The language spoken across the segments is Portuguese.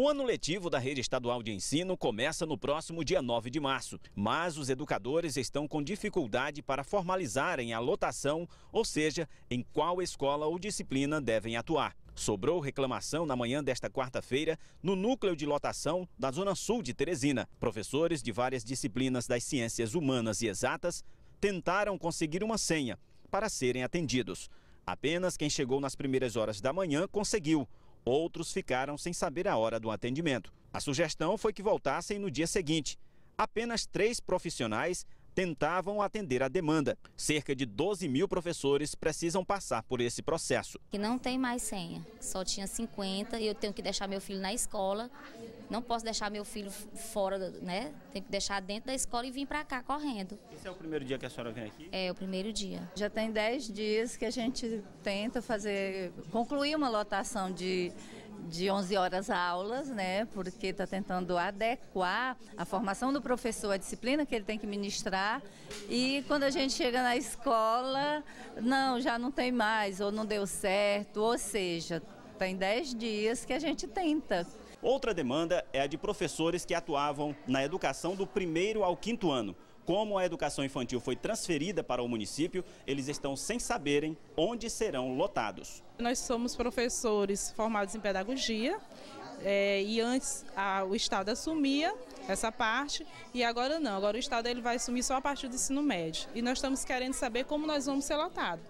O ano letivo da rede estadual de ensino começa no próximo dia 9 de março, mas os educadores estão com dificuldade para formalizarem a lotação, ou seja, em qual escola ou disciplina devem atuar. Sobrou reclamação na manhã desta quarta-feira no núcleo de lotação da Zona Sul de Teresina. Professores de várias disciplinas das ciências humanas e exatas tentaram conseguir uma senha para serem atendidos. Apenas quem chegou nas primeiras horas da manhã conseguiu. Outros ficaram sem saber a hora do atendimento. A sugestão foi que voltassem no dia seguinte. Apenas três profissionais tentavam atender a demanda. Cerca de 12 mil professores precisam passar por esse processo. Que não tem mais senha, só tinha 50 e eu tenho que deixar meu filho na escola. Não posso deixar meu filho fora, né? Tenho que deixar dentro da escola e vir para cá correndo. Esse é o primeiro dia que a senhora vem aqui? É, o primeiro dia. Já tem 10 dias que a gente tenta fazer, concluir uma lotação de de 11 horas aulas, né? Porque está tentando adequar a formação do professor à disciplina que ele tem que ministrar. E quando a gente chega na escola, não, já não tem mais, ou não deu certo, ou seja, tem 10 dias que a gente tenta. Outra demanda é a de professores que atuavam na educação do primeiro ao quinto ano. Como a educação infantil foi transferida para o município, eles estão sem saberem onde serão lotados. Nós somos professores formados em pedagogia é, e antes a, o Estado assumia essa parte e agora não. Agora o Estado ele vai assumir só a partir do ensino médio. E nós estamos querendo saber como nós vamos ser lotados.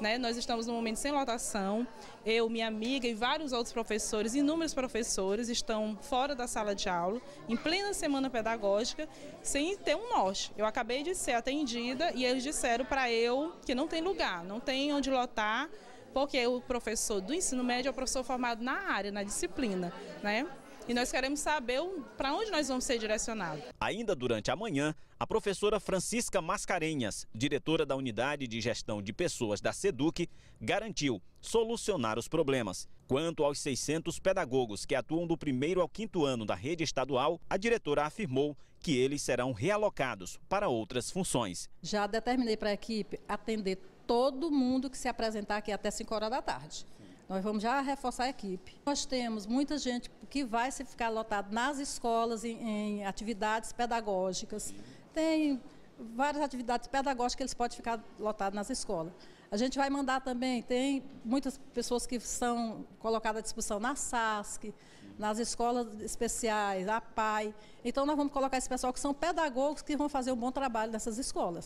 Né? Nós estamos no momento sem lotação. Eu, minha amiga e vários outros professores, inúmeros professores, estão fora da sala de aula, em plena semana pedagógica, sem ter um norte. Eu acabei de ser atendida e eles disseram para eu que não tem lugar, não tem onde lotar, porque o professor do ensino médio é o professor formado na área, na disciplina, né? e nós queremos saber para onde nós vamos ser direcionados. Ainda durante a manhã, a professora Francisca Mascarenhas, diretora da Unidade de Gestão de Pessoas da SEDUC, garantiu solucionar os problemas. Quanto aos 600 pedagogos que atuam do primeiro ao quinto ano da rede estadual, a diretora afirmou que eles serão realocados para outras funções. Já determinei para a equipe atender todo mundo que se apresentar aqui até 5 horas da tarde. Nós vamos já reforçar a equipe. Nós temos muita gente que vai se ficar lotado nas escolas em, em atividades pedagógicas. Tem várias atividades pedagógicas que eles podem ficar lotados nas escolas. A gente vai mandar também, tem muitas pessoas que são colocadas à disposição na SASC, nas escolas especiais, a PAI. Então nós vamos colocar esse pessoal que são pedagogos que vão fazer um bom trabalho nessas escolas.